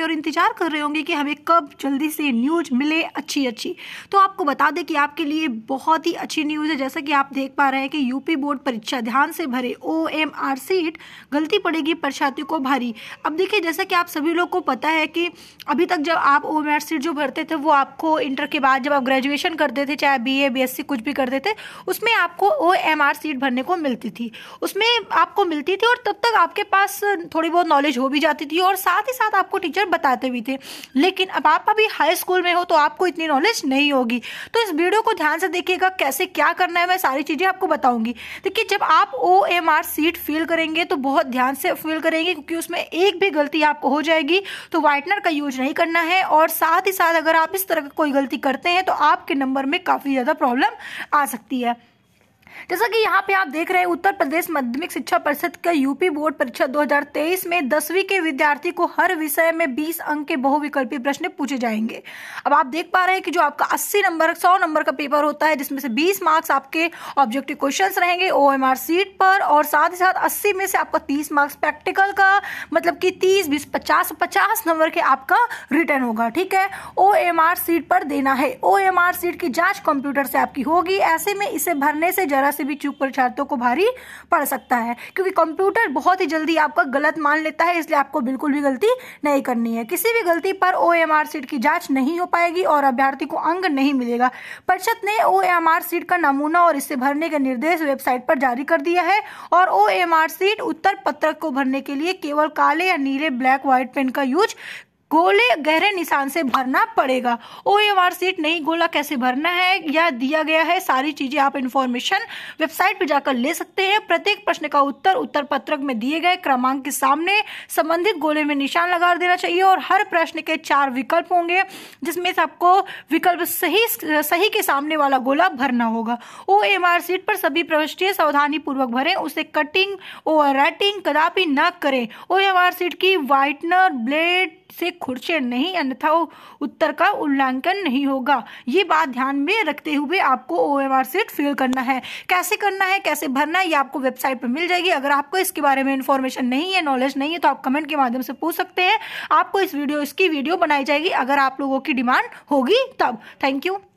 होंगे और इंतजार कर रहे होंगे कि हमें कब जल्दी से न्यूज मिले अच्छी अच्छी तो आपको बता दें कि आपके लिए बहुत ही अच्छी न्यूज़ है जैसा कि आप देख पा रहे हैं कि यूपी बोर्ड परीक्षा ध्यान से भरे ओ एम आर सीट गलती पड़ेगी परीक्षार्थियों को भारी अब देखिए जैसा कि आप सभी लोग को पता है कि अभी तक जब आप ओ एम आर सीट जो भरते थे वो आपको इंटर के बाद जब आप ग्रेजुएशन करते थे चाहे B A B S C कुछ भी करते थे उसमें आपको ओ एम आर सीट भरने को मिलती थी उसमें आपको मिलती थी और तब तक आपके पास थोड़ी बहुत नॉलेज हो भी जाती थी और साथ ही साथ आपको टीचर बताते भी थे लेकिन अब आप अभी हाई स्कूल में हो तो आपको इतनी नॉलेज नहीं होगी तो इस वीडियो को ध्यान से देखिएगा कैसे क्या करना है मैं सारी चीज़ें आपको बताऊंगी देखिए जब आप O M R sheet fill करेंगे तो बहुत ध्यान से फिल करेंगे क्योंकि उसमें एक भी गलती आपको हो जाएगी तो वाइटनर का यूज नहीं करना है और साथ ही साथ अगर आप इस तरह की कोई गलती करते हैं तो आपके नंबर में काफ़ी ज़्यादा प्रॉब्लम आ सकती है जैसा कि यहाँ पे आप देख रहे हैं उत्तर प्रदेश माध्यमिक शिक्षा परिषद का यूपी बोर्ड परीक्षा 2023 में दसवीं के विद्यार्थी को हर विषय में 20 अंक के बहुविकल्पी प्रश्न पूछे जाएंगे अब आप देख पा रहे हैं कि जो आपका 80 नंबर 100 नंबर का पेपर होता है जिसमें से 20 मार्क्स आपके ऑब्जेक्टिव क्वेश्चन रहेंगे ओ सीट पर और साथ ही साथ अस्सी में से आपका तीस मार्क्स प्रैक्टिकल का मतलब कि तीस बीस पचास पचास नंबर के आपका रिटर्न होगा ठीक है ओ सीट पर देना है ओ सीट की जाँच कंप्यूटर से आपकी होगी ऐसे में इसे भरने से वगैरह से भी चूक छात्रों को भारी पड़ सकता है क्योंकि कंप्यूटर बहुत ही जल्दी आपका गलत मान लेता है इसलिए आपको बिल्कुल भी गलती नहीं करनी है किसी भी गलती पर ओ एम आर सीट की जाँच नहीं हो पाएगी और अभ्यर्थी को अंग नहीं मिलेगा परिषद ने ओ एम आर सीट का नमूना और इसे भरने के निर्देश वेबसाइट पर जारी कर दिया है और ओ एम आर सीट उत्तर पत्रक को भरने के लिए केवल काले या नीले ब्लैक व्हाइट पेन का यूज गोले गहरे निशान से भरना पड़ेगा ओ एम आर सीट नहीं गोला कैसे भरना है या दिया गया है सारी चीजें आप इन्फॉर्मेशन वेबसाइट पर जाकर ले सकते हैं प्रत्येक प्रश्न का उत्तर उत्तर पत्रक में दिए गए क्रमांक के सामने संबंधित गोले में निशान लगा देना चाहिए और हर प्रश्न के चार विकल्प होंगे जिसमें से आपको विकल्प सही सही के सामने वाला गोला भरना होगा ओ एम आर सीट पर सभी प्रविष्टियां सावधानी पूर्वक भरें उसे कटिंग ओवर राइटिंग कदापि न करें ओ एम आर सीट की व्हाइटनर ब्लेड से खुर्चे नहीं अन्यथा उत्तर का उल्लंघन नहीं होगा ये बात ध्यान में रखते हुए आपको O M R sheet fill करना है कैसे करना है कैसे भरना है ये आपको वेबसाइट पर मिल जाएगी अगर आपको इसके बारे में इन्फॉर्मेशन नहीं है नॉलेज नहीं है तो आप कमेंट के माध्यम से पूछ सकते हैं आपको इस वीडियो इसकी वीडियो बनाई जाएगी अगर आप लोगों की डिमांड होगी तब थैंक यू